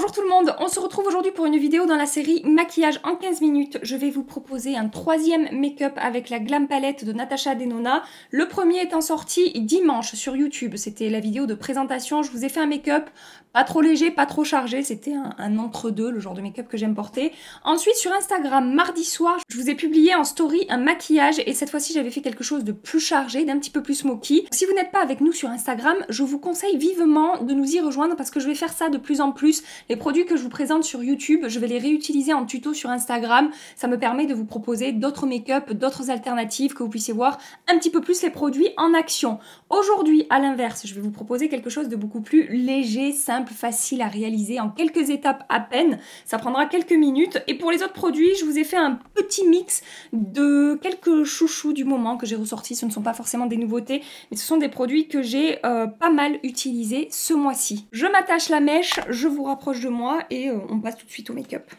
Bonjour tout le monde, on se retrouve aujourd'hui pour une vidéo dans la série Maquillage en 15 minutes. Je vais vous proposer un troisième make-up avec la Glam Palette de Natasha Denona. Le premier étant sorti dimanche sur YouTube, c'était la vidéo de présentation. Je vous ai fait un make-up pas trop léger, pas trop chargé, c'était un, entre-deux, le genre de make-up que j'aime porter. Ensuite sur Instagram, mardi soir, je vous ai publié en story un maquillage et cette fois-ci j'avais fait quelque chose de plus chargé, d'un petit peu plus smoky. Si vous n'êtes pas avec nous sur Instagram, je vous conseille vivement de nous y rejoindre parce que je vais faire ça de plus en plus les produits que je vous présente sur YouTube, je vais les réutiliser en tuto sur Instagram. Ça me permet de vous proposer d'autres make-up, d'autres alternatives, que vous puissiez voir un petit peu plus les produits en action. Aujourd'hui, à l'inverse, je vais vous proposer quelque chose de beaucoup plus léger, simple, facile à réaliser en quelques étapes à peine. Ça prendra quelques minutes. Et pour les autres produits, je vous ai fait un petit mix de quelques chouchous du moment que j'ai ressortis. Ce ne sont pas forcément des nouveautés, mais ce sont des produits que j'ai euh, pas mal utilisés ce mois-ci. Je m'attache la mèche, je vous rapproche moi et euh, on passe tout de suite au make-up.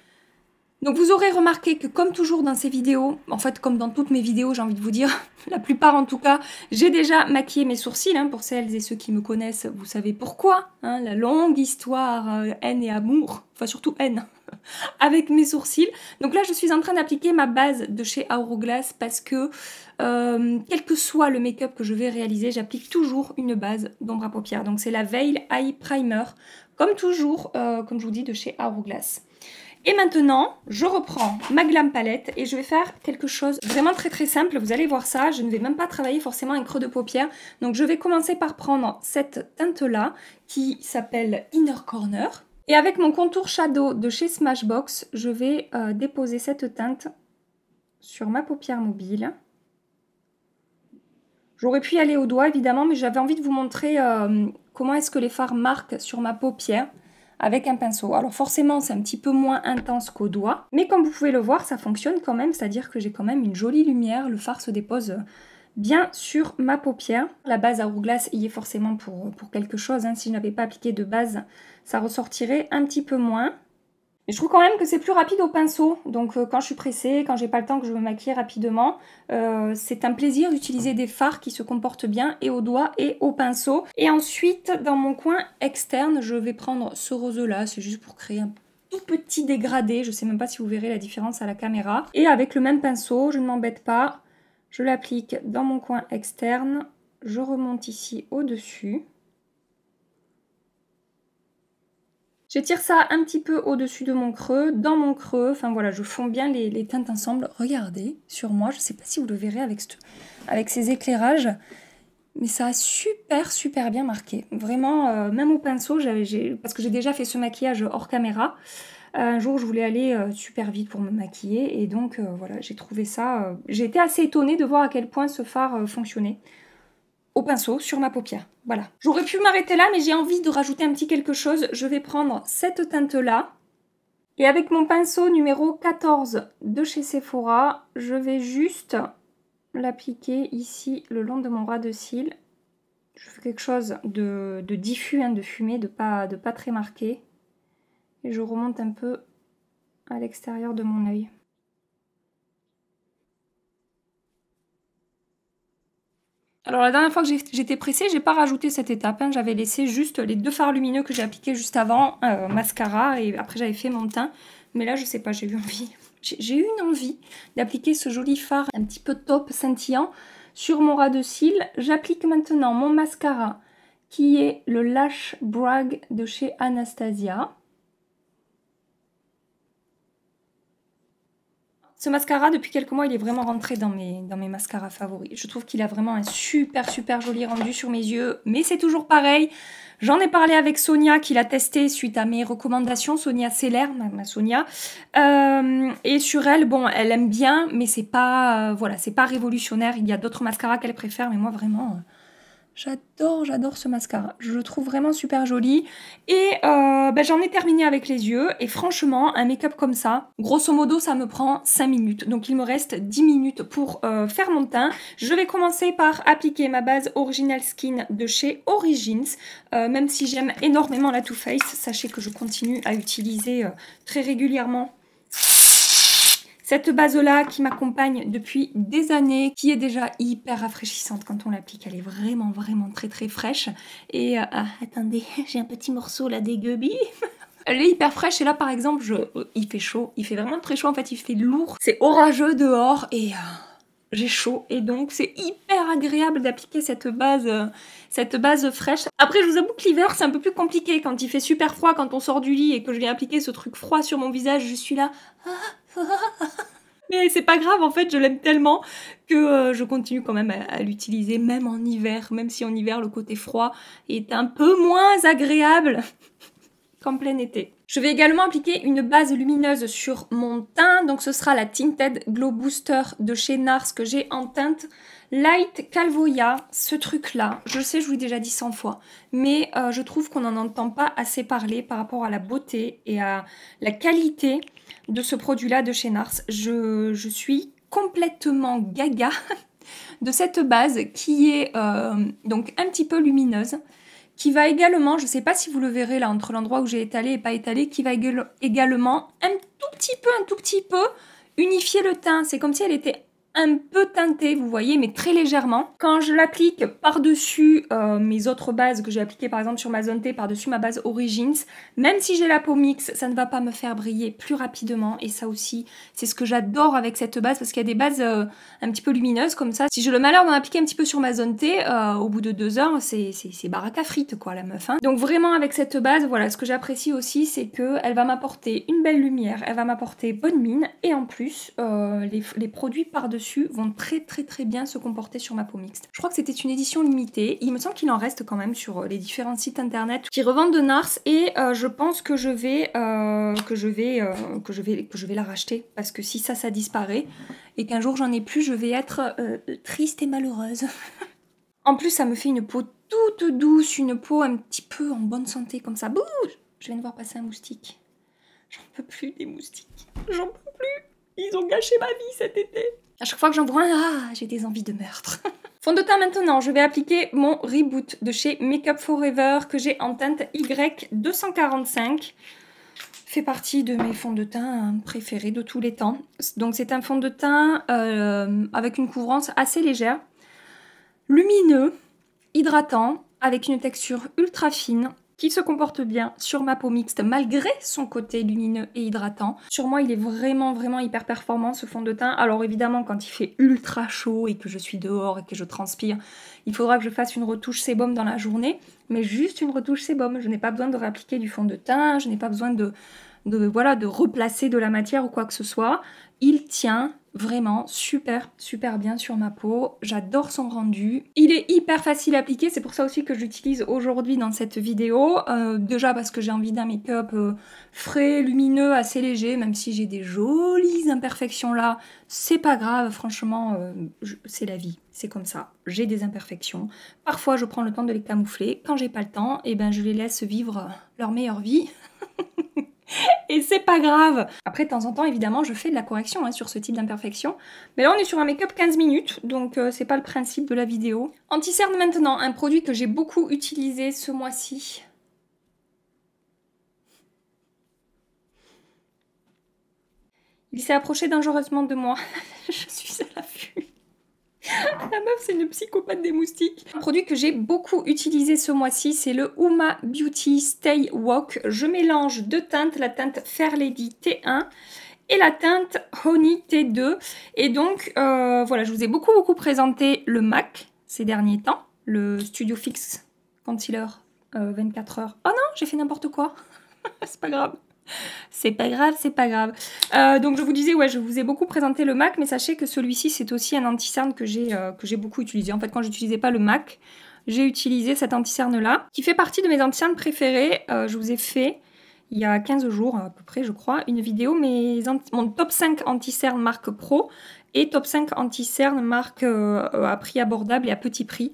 Donc vous aurez remarqué que comme toujours dans ces vidéos, en fait comme dans toutes mes vidéos j'ai envie de vous dire, la plupart en tout cas, j'ai déjà maquillé mes sourcils, hein, pour celles et ceux qui me connaissent vous savez pourquoi, hein, la longue histoire euh, haine et amour, enfin surtout haine, avec mes sourcils. Donc là je suis en train d'appliquer ma base de chez Auroglass parce que euh, quel que soit le make-up que je vais réaliser, j'applique toujours une base d'ombre à paupières. Donc c'est la Veil Eye Primer comme toujours, euh, comme je vous dis, de chez Hourglass. Et maintenant, je reprends ma glam palette et je vais faire quelque chose vraiment très très simple. Vous allez voir ça, je ne vais même pas travailler forcément un creux de paupière. Donc je vais commencer par prendre cette teinte-là qui s'appelle Inner Corner. Et avec mon contour shadow de chez Smashbox, je vais euh, déposer cette teinte sur ma paupière mobile. J'aurais pu y aller au doigt évidemment, mais j'avais envie de vous montrer euh, comment est-ce que les fards marquent sur ma paupière avec un pinceau. Alors forcément, c'est un petit peu moins intense qu'au doigt, mais comme vous pouvez le voir, ça fonctionne quand même, c'est-à-dire que j'ai quand même une jolie lumière, le fard se dépose euh, bien sur ma paupière. La base à roue glace y est forcément pour, pour quelque chose, hein. si je n'avais pas appliqué de base, ça ressortirait un petit peu moins je trouve quand même que c'est plus rapide au pinceau. Donc euh, quand je suis pressée, quand j'ai pas le temps, que je me maquille rapidement, euh, c'est un plaisir d'utiliser des fards qui se comportent bien et au doigt et au pinceau. Et ensuite, dans mon coin externe, je vais prendre ce rose là. C'est juste pour créer un tout petit dégradé. Je sais même pas si vous verrez la différence à la caméra. Et avec le même pinceau, je ne m'embête pas. Je l'applique dans mon coin externe. Je remonte ici au-dessus. tire ça un petit peu au-dessus de mon creux, dans mon creux. Enfin voilà, je fonds bien les, teintes ensemble. Regardez sur moi, je ne sais pas si vous le verrez avec, avec ces éclairages. Mais ça a super, super bien marqué. Vraiment, euh, même au pinceau, parce que j'ai déjà fait ce maquillage hors caméra. Un jour, je voulais aller euh, super vite pour me maquiller. Et donc, euh, voilà, j'ai trouvé ça... j'ai été assez étonnée de voir à quel point ce phare fonctionnait au pinceau sur ma paupière. Voilà. J'aurais pu m'arrêter là, mais j'ai envie de rajouter un petit quelque chose. Je vais prendre cette teinte-là. Et avec mon pinceau numéro 14 de chez Sephora, je vais juste l'appliquer ici le long de mon ras de cils. Je fais quelque chose de, diffus, hein, de fumé, de pas, de pas très marqué. Et je remonte un peu à l'extérieur de mon œil. Alors la dernière fois que j'étais pressée, j'ai pas rajouté cette étape. Hein. J'avais laissé juste les deux fards lumineux que j'ai appliqués juste avant, euh, mascara, et après j'avais fait mon teint. Mais là, je sais pas, j'ai eu envie. J'ai eu une envie d'appliquer ce joli fard un petit peu top scintillant sur mon ras de cils. J'applique maintenant mon mascara qui est le Lash Brag de chez Anastasia. Ce mascara, depuis quelques mois, il est vraiment rentré dans mes, dans mes mascaras favoris. Je trouve qu'il a vraiment un super, super joli rendu sur mes yeux. Mais c'est toujours pareil. J'en ai parlé avec Sonia, qui l'a testé suite à mes recommandations. Sonia Seller, ma, Sonia. Euh, et sur elle, bon, elle aime bien, mais c'est pas, euh, voilà, c'est pas révolutionnaire. Il y a d'autres mascaras qu'elle préfère, mais moi, vraiment... Euh, J'adore, j'adore ce mascara. Je le trouve vraiment super joli. Et euh, ben, j'en ai terminé avec les yeux. Et franchement, un make-up comme ça, grosso modo, ça me prend 5 minutes. Donc il me reste 10 minutes pour euh, faire mon teint. Je vais commencer par appliquer ma base Original Skin de chez Origins. Euh, même si j'aime énormément la Too Faced, sachez que je continue à utiliser très régulièrement cette base-là qui m'accompagne depuis des années, qui est déjà hyper rafraîchissante quand on l'applique, elle est vraiment vraiment très très fraîche. Et euh, ah, attendez, j'ai un petit morceau là des Elle est hyper fraîche et là par exemple, euh, il fait chaud, il fait vraiment très chaud en fait, il fait lourd, c'est orageux dehors et euh, j'ai chaud et donc c'est hyper agréable d'appliquer cette base, cette base fraîche. Après je vous avoue que l'hiver c'est un peu plus compliqué quand il fait super froid, quand on sort du lit et que je viens appliquer ce truc froid sur mon visage, je suis là, ah, Mais c'est pas grave, en fait, je l'aime tellement que euh, je continue quand même à, l'utiliser, même en hiver, même si en hiver le côté froid est un peu moins agréable. En plein été. Je vais également appliquer une base lumineuse sur mon teint, donc ce sera la Tinted Glow Booster de chez Nars que j'ai en teinte Light Calvoya, ce truc-là, je sais, je vous l'ai déjà dit 100 fois, mais euh, je trouve qu'on n'en entend pas assez parler par rapport à la beauté et à la qualité de ce produit-là de chez Nars. Je, suis complètement gaga de cette base qui est euh, donc un petit peu lumineuse qui va également, je ne sais pas si vous le verrez là entre l'endroit où j'ai étalé et pas étalé, qui va également un tout petit peu, un tout petit peu unifier le teint. C'est comme si elle était un peu teintée, vous voyez, mais très légèrement. Quand je l'applique par-dessus euh, mes autres bases que j'ai appliquées par exemple sur ma zone T, par-dessus ma base Origins, même si j'ai la peau mix ça ne va pas me faire briller plus rapidement. Et ça aussi, c'est ce que j'adore avec cette base parce qu'il y a des bases euh, un petit peu lumineuses comme ça. Si j'ai le malheur d'en appliquer un petit peu sur ma zone T, euh, au bout de deux heures, c'est baraque à frites quoi la meuf. Hein. Donc vraiment avec cette base, voilà, ce que j'apprécie aussi, c'est qu'elle va m'apporter une belle lumière, elle va m'apporter bonne mine et en plus les, les produits par-dessus vont très très très bien se comporter sur ma peau mixte. Je crois que c'était une édition limitée. Il me semble qu'il en reste quand même sur euh, les différents sites internet qui revendent de Nars et euh, je pense que je vais euh, que je vais que je vais que je vais la racheter parce que si ça ça disparaît et qu'un jour j'en ai plus, je vais être triste et malheureuse. en plus, ça me fait une peau toute douce, une peau un petit peu en bonne santé comme ça. Bouh Je vais de voir passer un moustique. J'en peux plus des moustiques. J'en peux plus. Ils ont gâché ma vie cet été. À chaque fois que j'en vois un, ah, j'ai des envies de meurtre. Fond de teint maintenant, je vais appliquer mon Reboot de chez Makeup Forever que j'ai en teinte Y245 fait partie de mes fonds de teint préférés de tous les temps. Donc c'est un fond de teint euh, avec une couvrance assez légère, lumineux, hydratant, avec une texture ultra fine, qui se comporte bien sur ma peau mixte malgré son côté lumineux et hydratant. Sur moi, il est vraiment, vraiment hyper performant ce fond de teint. Alors évidemment, quand il fait ultra chaud et que je suis dehors et que je transpire, il faudra que je fasse une retouche sébum dans la journée, mais juste une retouche sébum. Je n'ai pas besoin de réappliquer du fond de teint, je n'ai pas besoin de, de, voilà, de replacer de la matière ou quoi que ce soit. Il tient, Vraiment super, super bien sur ma peau. J'adore son rendu. Il est hyper facile à appliquer. C'est pour ça aussi que j'utilise aujourd'hui dans cette vidéo. Euh, déjà parce que j'ai envie d'un make-up euh, frais, lumineux, assez léger. Même si j'ai des jolies imperfections là, c'est pas grave. Franchement, euh, c'est la vie. C'est comme ça. J'ai des imperfections. Parfois, je prends le temps de les camoufler. Quand j'ai pas le temps, eh ben, je les laisse vivre leur meilleure vie. Et c'est pas grave. Après, de temps en temps, évidemment, je fais de la correction hein, sur ce type d'imperfection. Mais là, on est sur un make-up 15 minutes, donc euh, c'est pas le principe de la vidéo. Anti-cerne maintenant, un produit que j'ai beaucoup utilisé ce mois-ci. Il s'est approché dangereusement de moi. je suis à l'affût. La meuf, c'est une psychopathe des moustiques. Un produit que j'ai beaucoup utilisé ce mois-ci, c'est le Uma Beauty Stay Walk. Je mélange deux teintes, la teinte Fair Lady T1 et la teinte Honey T2. Et donc, euh, voilà, je vous ai beaucoup, beaucoup présenté le MAC ces derniers temps, le Studio Fix Concealer 24 euh, heures. Oh non, j'ai fait n'importe quoi. c'est pas grave c'est pas grave, c'est pas grave. Euh, donc je vous disais, ouais, je vous ai beaucoup présenté le MAC, mais sachez que celui-ci, c'est aussi un anti-cerne que j'ai euh, beaucoup utilisé. En fait, quand j'utilisais pas le MAC, j'ai utilisé cet anti-cerne-là, qui fait partie de mes anti-cernes préférées. Euh, je vous ai fait, il y a 15 jours à peu près, je crois, une vidéo, mes mon top 5 anti-cerne marque Pro et top 5 anti-cerne marque à prix abordable et à petit prix.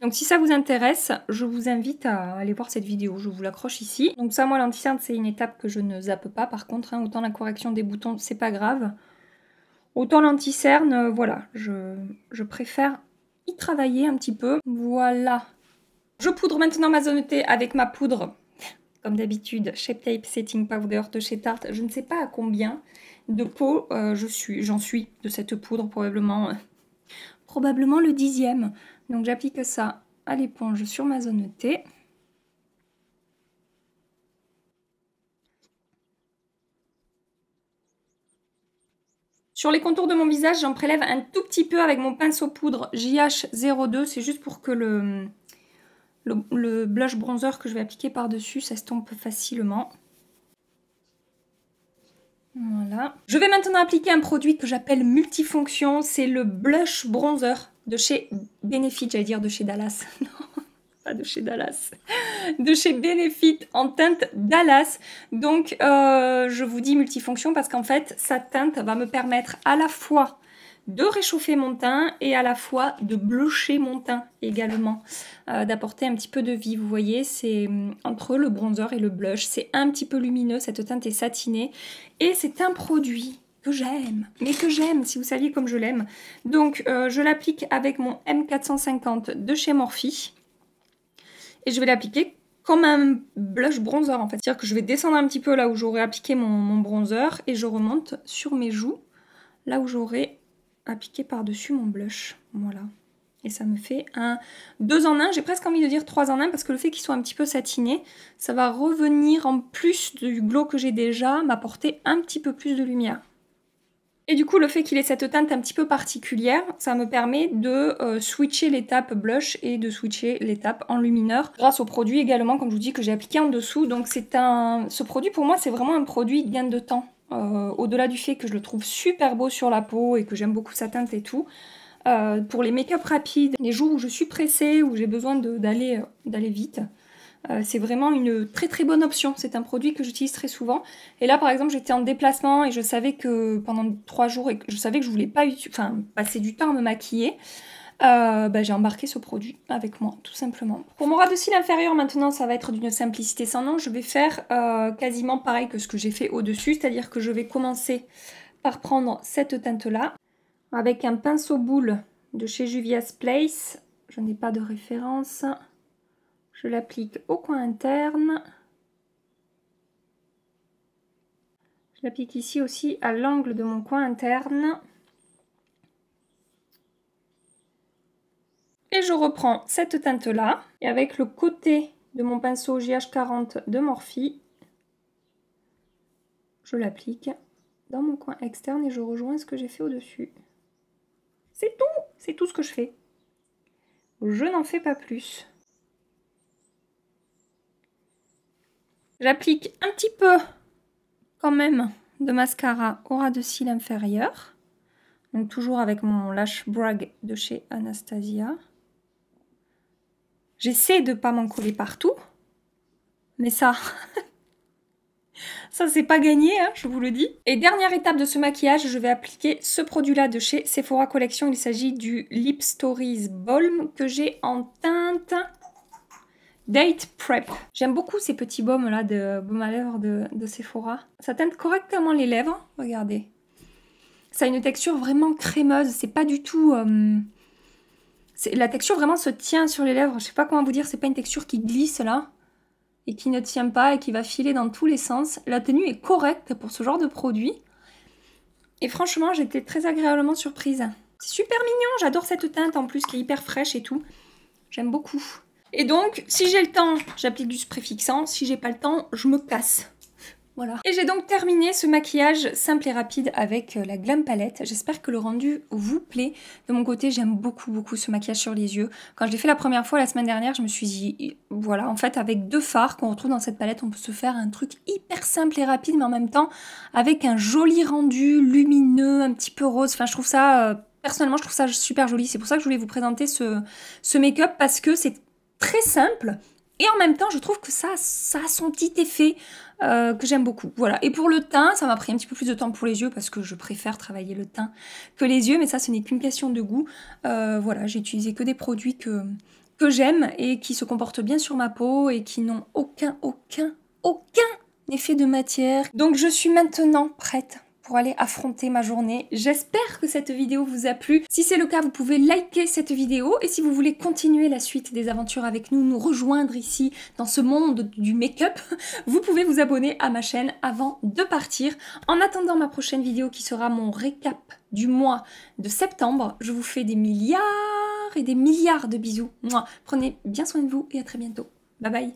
Donc si ça vous intéresse, je vous invite à aller voir cette vidéo, je vous l'accroche ici. Donc ça, moi, l'anti-cerne, c'est une étape que je ne zappe pas. Par contre, hein, autant la correction des boutons, c'est pas grave. Autant l'anti-cerne, euh, voilà, je, préfère y travailler un petit peu. Voilà. Je poudre maintenant ma zone T avec ma poudre comme d'habitude, Shape Tape Setting Powder de chez Tarte. Je ne sais pas à combien de peau euh, je suis, j'en suis de cette poudre, probablement probablement le dixième. Donc j'applique ça à l'éponge sur ma zone T. Sur les contours de mon visage, j'en prélève un tout petit peu avec mon pinceau poudre JH02. C'est juste pour que le, blush bronzer que je vais appliquer par-dessus s'estompe facilement. Voilà. Je vais maintenant appliquer un produit que j'appelle multifonction. C'est le blush bronzer de chez Benefit, j'allais dire de chez Dallas. Non, pas de chez Dallas. De chez Benefit en teinte Dallas. Donc, euh, je vous dis multifonction parce qu'en fait, sa teinte va me permettre à la fois de réchauffer mon teint et à la fois de blusher mon teint également, euh, d'apporter un petit peu de vie. Vous voyez, c'est hum, entre le bronzer et le blush, c'est un petit peu lumineux, cette teinte est satinée et c'est un produit que j'aime, mais que j'aime si vous saviez comme je l'aime. Donc euh, je l'applique avec mon M450 de chez Morphe et je vais l'appliquer comme un blush bronzer en fait. C'est-à-dire que je vais descendre un petit peu là où j'aurais appliqué mon, mon bronzer et je remonte sur mes joues, là où j'aurais appliquer par-dessus mon blush. Voilà. Et ça me fait un 2 en 1, j'ai presque envie de dire 3 en 1 parce que le fait qu'il soit un petit peu satiné, ça va revenir en plus du glow que j'ai déjà, m'apporter un petit peu plus de lumière. Et du coup, le fait qu'il ait cette teinte un petit peu particulière, ça me permet de euh, switcher l'étape blush et de switcher l'étape en lumineur grâce au produit également, comme je vous dis, que j'ai appliqué en dessous. Donc c'est un... ce produit pour moi, c'est vraiment un produit gain de temps. Euh, au-delà du fait que je le trouve super beau sur la peau et que j'aime beaucoup sa teinte et tout, euh, pour les make-up rapides, les jours où je suis pressée, où j'ai besoin euh, d'aller vite, c'est vraiment une très très bonne option. C'est un produit que j'utilise très souvent. Et là, par exemple, j'étais en déplacement et je savais que pendant trois jours, et je savais que je voulais pas passer du temps à me maquiller. Euh, bah, j'ai embarqué ce produit avec moi, tout simplement. Pour mon cils inférieur, maintenant, ça va être d'une simplicité sans nom. Je vais faire euh, quasiment pareil que ce que j'ai fait au-dessus, c'est-à-dire que je vais commencer par prendre cette teinte-là avec un pinceau boule de chez Juvia's Place. Je n'ai pas de référence. Je l'applique au coin interne. Je l'applique ici aussi à l'angle de mon coin interne. Et je reprends cette teinte-là. Et avec le côté de mon pinceau GH40 de Morphe, je l'applique dans mon coin externe et je rejoins ce que j'ai fait au-dessus. C'est tout C'est tout ce que je fais. Je n'en fais pas plus. J'applique un petit peu quand même de mascara au ras de cils inférieur. Donc toujours avec mon lash brag de chez Anastasia. J'essaie de ne pas m'en coller partout. Mais ça, ça c'est pas gagné, hein, je vous le dis. Et dernière étape de ce maquillage, je vais appliquer ce produit-là de chez Sephora Collection. Il s'agit du Lip Stories Balm que j'ai en teinte Date Prep. J'aime beaucoup ces petits baumes là de baume à lèvres de, Sephora. Ça teinte correctement les lèvres, regardez. Ça a une texture vraiment crémeuse, c'est pas du tout... Euh, la texture vraiment se tient sur les lèvres. Je sais pas comment vous dire, c'est pas une texture qui glisse là et qui ne tient pas et qui va filer dans tous les sens. La tenue est correcte pour ce genre de produit. Et franchement, j'étais très agréablement surprise. C'est super mignon, j'adore cette teinte en plus qui est hyper fraîche et tout. J'aime beaucoup. Et donc, si j'ai le temps, j'applique du spray fixant. Si j'ai pas le temps, je me casse. Voilà. Et j'ai donc terminé ce maquillage simple et rapide avec euh, la Glam Palette. J'espère que le rendu vous plaît. De mon côté, j'aime beaucoup, beaucoup ce maquillage sur les yeux. Quand je l'ai fait la première fois la semaine dernière, je me suis dit, voilà, en fait, avec deux fards qu'on retrouve dans cette palette, on peut se faire un truc hyper simple et rapide, mais en même temps, avec un joli rendu lumineux, un petit peu rose. Enfin, je trouve ça... Euh, personnellement, je trouve ça super joli. C'est pour ça que je voulais vous présenter ce, ce make-up parce que c'est très simple. Et en même temps, je trouve que ça, ça a son petit effet euh, que j'aime beaucoup. Voilà. Et pour le teint, ça m'a pris un petit peu plus de temps pour les yeux parce que je préfère travailler le teint que les yeux, mais ça, ce n'est qu'une question de goût. Euh, voilà, j'ai utilisé que des produits que, que j'aime et qui se comportent bien sur ma peau et qui n'ont aucun, aucun, aucun effet de matière. Donc je suis maintenant prête pour aller affronter ma journée. J'espère que cette vidéo vous a plu. Si c'est le cas, vous pouvez liker cette vidéo et si vous voulez continuer la suite des aventures avec nous, nous rejoindre ici dans ce monde du make-up, vous pouvez vous abonner à ma chaîne avant de partir. En attendant ma prochaine vidéo qui sera mon récap du mois de septembre, je vous fais des milliards et des milliards de bisous. Prenez bien soin de vous et à très bientôt. Bye bye